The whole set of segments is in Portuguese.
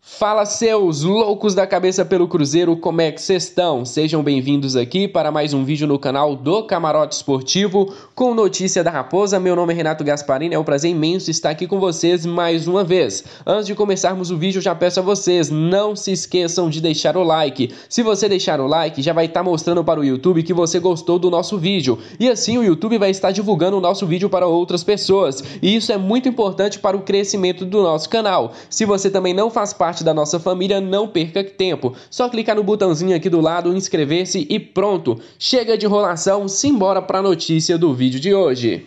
Fala seus loucos da cabeça pelo Cruzeiro, como é que vocês estão? Sejam bem-vindos aqui para mais um vídeo no canal do Camarote Esportivo com notícia da Raposa. Meu nome é Renato Gasparini, é um prazer imenso estar aqui com vocês mais uma vez. Antes de começarmos o vídeo, já peço a vocês, não se esqueçam de deixar o like. Se você deixar o like, já vai estar tá mostrando para o YouTube que você gostou do nosso vídeo. E assim o YouTube vai estar divulgando o nosso vídeo para outras pessoas. E isso é muito importante para o crescimento do nosso canal. Se você também não faz parte parte da nossa família, não perca tempo. Só clicar no botãozinho aqui do lado, inscrever-se e pronto. Chega de enrolação, simbora para a notícia do vídeo de hoje.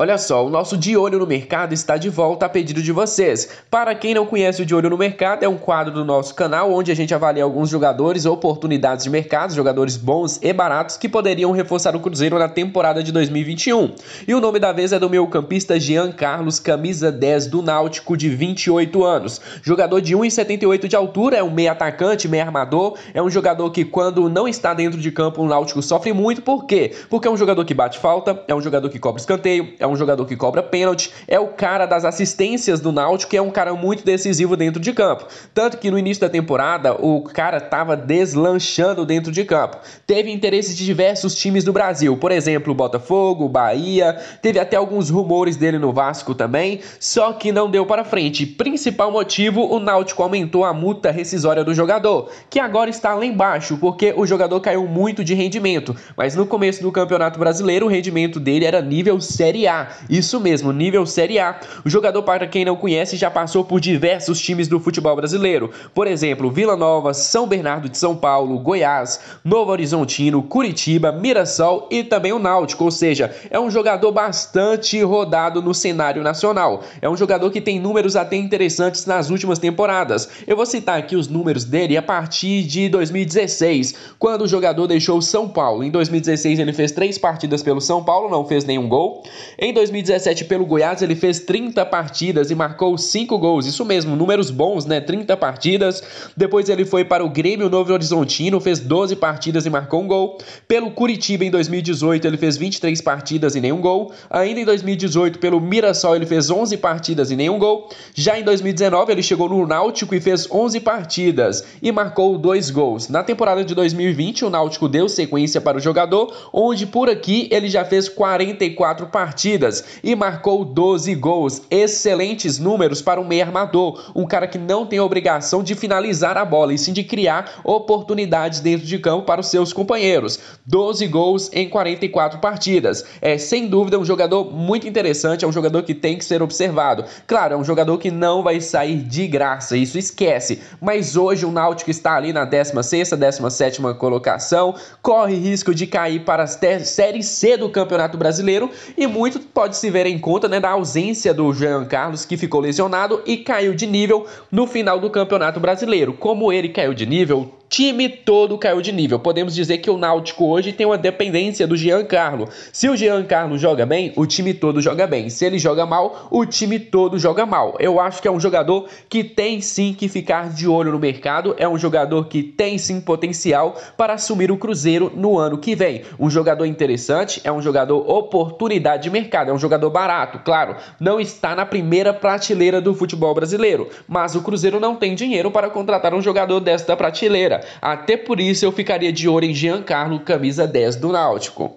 Olha só, o nosso De Olho no Mercado está de volta a pedido de vocês. Para quem não conhece o De Olho no Mercado, é um quadro do nosso canal onde a gente avalia alguns jogadores, oportunidades de mercado, jogadores bons e baratos que poderiam reforçar o Cruzeiro na temporada de 2021. E o nome da vez é do meio-campista Jean Carlos, camisa 10 do Náutico, de 28 anos. Jogador de 1,78 de altura, é um meio atacante, meio armador, é um jogador que quando não está dentro de campo, o Náutico sofre muito. Por quê? Porque é um jogador que bate falta, é um jogador que cobra escanteio, é um jogador que cobra pênalti, é o cara das assistências do Náutico, que é um cara muito decisivo dentro de campo. Tanto que no início da temporada o cara tava deslanchando dentro de campo. Teve interesse de diversos times do Brasil, por exemplo, Botafogo, Bahia, teve até alguns rumores dele no Vasco também, só que não deu para frente. Principal motivo, o Náutico aumentou a multa rescisória do jogador, que agora está lá embaixo, porque o jogador caiu muito de rendimento, mas no começo do Campeonato Brasileiro o rendimento dele era nível Série A isso mesmo, nível Série A. O jogador, para quem não conhece, já passou por diversos times do futebol brasileiro. Por exemplo, Vila Nova, São Bernardo de São Paulo, Goiás, Novo Horizontino, Curitiba, Mirassol e também o Náutico. Ou seja, é um jogador bastante rodado no cenário nacional. É um jogador que tem números até interessantes nas últimas temporadas. Eu vou citar aqui os números dele a partir de 2016, quando o jogador deixou o São Paulo. Em 2016 ele fez três partidas pelo São Paulo, não fez nenhum gol. Em 2017, pelo Goiás, ele fez 30 partidas e marcou 5 gols. Isso mesmo, números bons, né? 30 partidas. Depois ele foi para o Grêmio Novo Horizontino, fez 12 partidas e marcou um gol. Pelo Curitiba, em 2018, ele fez 23 partidas e nenhum gol. Ainda em 2018, pelo Mirassol, ele fez 11 partidas e nenhum gol. Já em 2019, ele chegou no Náutico e fez 11 partidas e marcou dois gols. Na temporada de 2020, o Náutico deu sequência para o jogador, onde por aqui ele já fez 44 partidas partidas e marcou 12 gols. Excelentes números para um meio armador, um cara que não tem obrigação de finalizar a bola, e sim de criar oportunidades dentro de campo para os seus companheiros. 12 gols em 44 partidas. É sem dúvida um jogador muito interessante, é um jogador que tem que ser observado. Claro, é um jogador que não vai sair de graça, isso esquece. Mas hoje o Náutico está ali na 16 17 colocação, corre risco de cair para a Série C do Campeonato Brasileiro e muito isso pode se ver em conta né, da ausência do Jean Carlos, que ficou lesionado e caiu de nível no final do Campeonato Brasileiro. Como ele caiu de nível, time todo caiu de nível. Podemos dizer que o Náutico hoje tem uma dependência do Giancarlo. Se o Giancarlo joga bem, o time todo joga bem. Se ele joga mal, o time todo joga mal. Eu acho que é um jogador que tem sim que ficar de olho no mercado, é um jogador que tem sim potencial para assumir o Cruzeiro no ano que vem. Um jogador interessante, é um jogador oportunidade de mercado, é um jogador barato, claro, não está na primeira prateleira do futebol brasileiro, mas o Cruzeiro não tem dinheiro para contratar um jogador desta prateleira. Até por isso eu ficaria de olho em Giancarlo, camisa 10 do Náutico.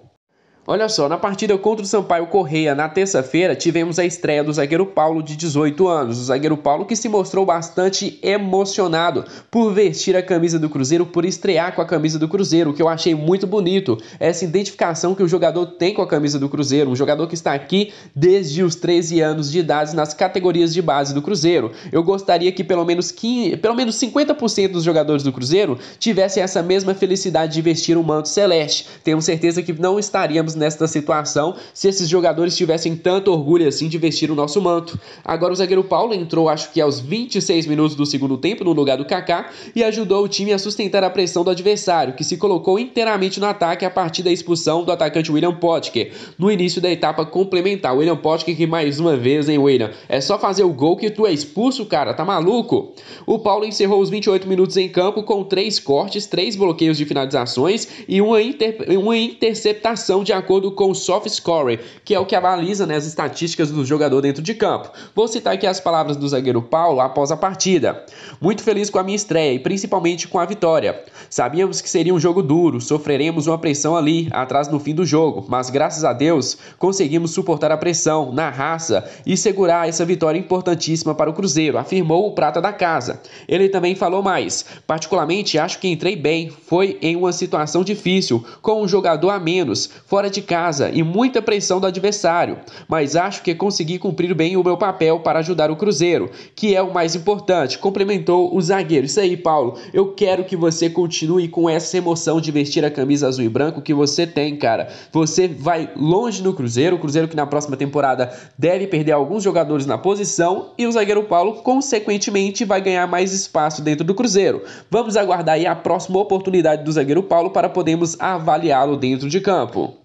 Olha só, na partida contra o Sampaio Correia na terça-feira, tivemos a estreia do zagueiro Paulo, de 18 anos. O zagueiro Paulo que se mostrou bastante emocionado por vestir a camisa do Cruzeiro, por estrear com a camisa do Cruzeiro, o que eu achei muito bonito. Essa identificação que o jogador tem com a camisa do Cruzeiro, um jogador que está aqui desde os 13 anos de idade nas categorias de base do Cruzeiro. Eu gostaria que pelo menos, 15, pelo menos 50% dos jogadores do Cruzeiro tivessem essa mesma felicidade de vestir o um manto celeste. Tenho certeza que não estaríamos estaríamos nesta situação se esses jogadores tivessem tanto orgulho assim de vestir o nosso manto. Agora o zagueiro Paulo entrou, acho que aos 26 minutos do segundo tempo, no lugar do Kaká, e ajudou o time a sustentar a pressão do adversário, que se colocou inteiramente no ataque a partir da expulsão do atacante William Potker, no início da etapa complementar. William Potker que mais uma vez, hein, William, é só fazer o gol que tu é expulso, cara, tá maluco? O Paulo encerrou os 28 minutos em campo com três cortes, três bloqueios de finalizações e uma, inter... uma interceptação de acordo com o soft scoring, que é o que avaliza né, as estatísticas do jogador dentro de campo. Vou citar aqui as palavras do zagueiro Paulo após a partida. Muito feliz com a minha estreia e principalmente com a vitória. Sabíamos que seria um jogo duro, sofreremos uma pressão ali, atrás no fim do jogo, mas graças a Deus conseguimos suportar a pressão, na raça e segurar essa vitória importantíssima para o Cruzeiro, afirmou o prata da casa. Ele também falou mais: particularmente acho que entrei bem, foi em uma situação difícil, com um jogador a menos, fora de de casa e muita pressão do adversário, mas acho que consegui cumprir bem o meu papel para ajudar o Cruzeiro, que é o mais importante, complementou o zagueiro. Isso aí, Paulo, eu quero que você continue com essa emoção de vestir a camisa azul e branco que você tem, cara. Você vai longe no Cruzeiro, o Cruzeiro que na próxima temporada deve perder alguns jogadores na posição e o zagueiro Paulo, consequentemente, vai ganhar mais espaço dentro do Cruzeiro. Vamos aguardar aí a próxima oportunidade do zagueiro Paulo para podermos avaliá-lo dentro de campo.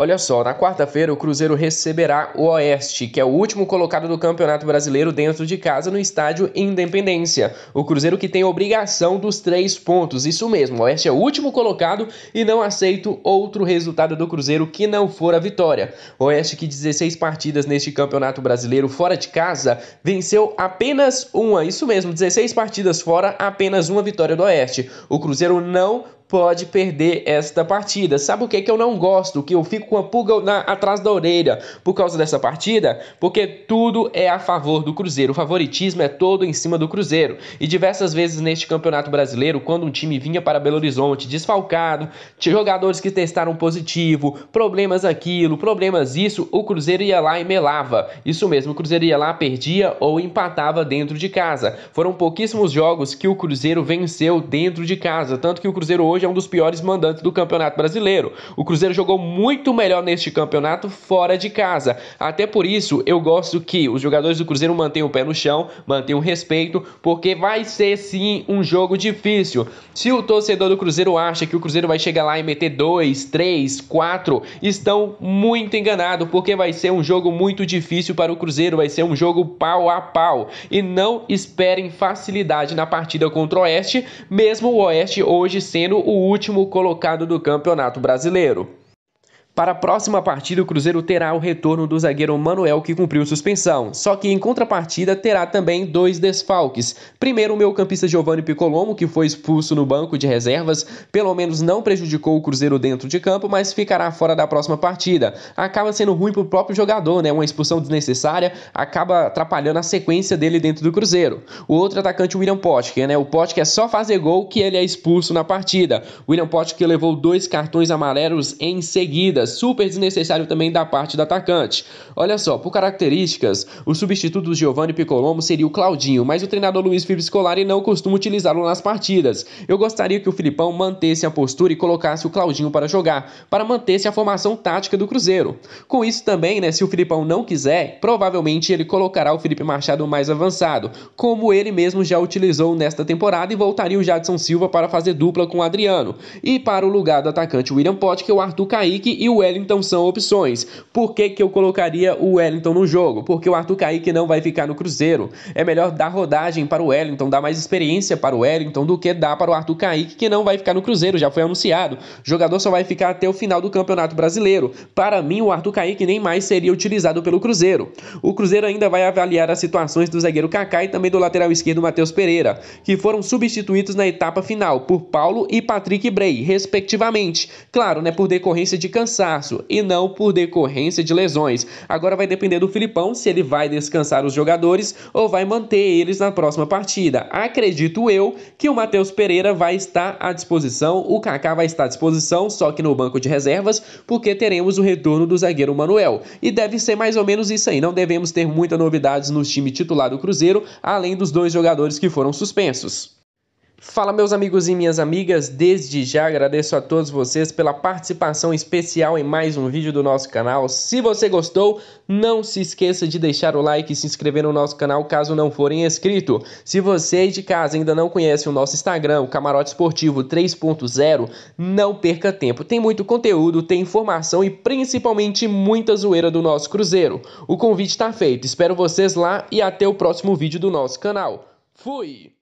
Olha só, na quarta-feira o Cruzeiro receberá o Oeste, que é o último colocado do Campeonato Brasileiro dentro de casa no estádio Independência. O Cruzeiro que tem obrigação dos três pontos, isso mesmo, o Oeste é o último colocado e não aceito outro resultado do Cruzeiro que não for a vitória. O Oeste que 16 partidas neste Campeonato Brasileiro fora de casa venceu apenas uma, isso mesmo, 16 partidas fora, apenas uma vitória do Oeste. O Cruzeiro não pode perder esta partida. Sabe o que, que eu não gosto? Que eu fico com a pulga na, atrás da orelha por causa dessa partida? Porque tudo é a favor do Cruzeiro. O favoritismo é todo em cima do Cruzeiro. E diversas vezes neste Campeonato Brasileiro, quando um time vinha para Belo Horizonte desfalcado, tinha jogadores que testaram positivo, problemas aquilo, problemas isso, o Cruzeiro ia lá e melava. Isso mesmo, o Cruzeiro ia lá, perdia ou empatava dentro de casa. Foram pouquíssimos jogos que o Cruzeiro venceu dentro de casa, tanto que o Cruzeiro hoje hoje é um dos piores mandantes do Campeonato Brasileiro. O Cruzeiro jogou muito melhor neste campeonato fora de casa. Até por isso, eu gosto que os jogadores do Cruzeiro mantenham o pé no chão, mantenham o respeito, porque vai ser sim um jogo difícil. Se o torcedor do Cruzeiro acha que o Cruzeiro vai chegar lá e meter 2, 3, 4, estão muito enganados, porque vai ser um jogo muito difícil para o Cruzeiro, vai ser um jogo pau a pau. E não esperem facilidade na partida contra o Oeste, mesmo o Oeste hoje sendo o último colocado do Campeonato Brasileiro. Para a próxima partida, o Cruzeiro terá o retorno do zagueiro Manuel, que cumpriu suspensão. Só que, em contrapartida, terá também dois desfalques. Primeiro, o meio-campista Giovanni Picolomo, que foi expulso no banco de reservas, pelo menos não prejudicou o Cruzeiro dentro de campo, mas ficará fora da próxima partida. Acaba sendo ruim para o próprio jogador, né? Uma expulsão desnecessária acaba atrapalhando a sequência dele dentro do Cruzeiro. O outro atacante, o William Potker, né? O Potker é só fazer gol que ele é expulso na partida. O William Potker levou dois cartões amarelos em seguida super desnecessário também da parte do atacante. Olha só, por características, o substituto do Giovanni Picolomo seria o Claudinho, mas o treinador Luiz Felipe Scolari não costuma utilizá-lo nas partidas. Eu gostaria que o Filipão mantesse a postura e colocasse o Claudinho para jogar, para manter-se a formação tática do Cruzeiro. Com isso também, né, se o Filipão não quiser, provavelmente ele colocará o Felipe Machado mais avançado, como ele mesmo já utilizou nesta temporada e voltaria o Jadson Silva para fazer dupla com o Adriano. E para o lugar do atacante William Potker, é o Arthur Kaique e o o Wellington são opções. Por que, que eu colocaria o Wellington no jogo? Porque o Arthur Kaique não vai ficar no Cruzeiro. É melhor dar rodagem para o Wellington, dar mais experiência para o Wellington do que dar para o Arthur Kaique, que não vai ficar no Cruzeiro, já foi anunciado. O jogador só vai ficar até o final do Campeonato Brasileiro. Para mim, o Arthur Kaique nem mais seria utilizado pelo Cruzeiro. O Cruzeiro ainda vai avaliar as situações do zagueiro Kaká e também do lateral esquerdo Matheus Pereira, que foram substituídos na etapa final por Paulo e Patrick Bray, respectivamente. Claro, né, por decorrência de cansaço cansaço e não por decorrência de lesões. Agora vai depender do Filipão se ele vai descansar os jogadores ou vai manter eles na próxima partida. Acredito eu que o Matheus Pereira vai estar à disposição, o Kaká vai estar à disposição, só que no banco de reservas, porque teremos o retorno do zagueiro Manuel. E deve ser mais ou menos isso aí. Não devemos ter muitas novidades no time titular do Cruzeiro, além dos dois jogadores que foram suspensos. Fala, meus amigos e minhas amigas. Desde já agradeço a todos vocês pela participação especial em mais um vídeo do nosso canal. Se você gostou, não se esqueça de deixar o like e se inscrever no nosso canal caso não forem inscrito. Se você aí de casa ainda não conhece o nosso Instagram, o Camarote Esportivo 3.0, não perca tempo. Tem muito conteúdo, tem informação e principalmente muita zoeira do nosso Cruzeiro. O convite está feito. Espero vocês lá e até o próximo vídeo do nosso canal. Fui!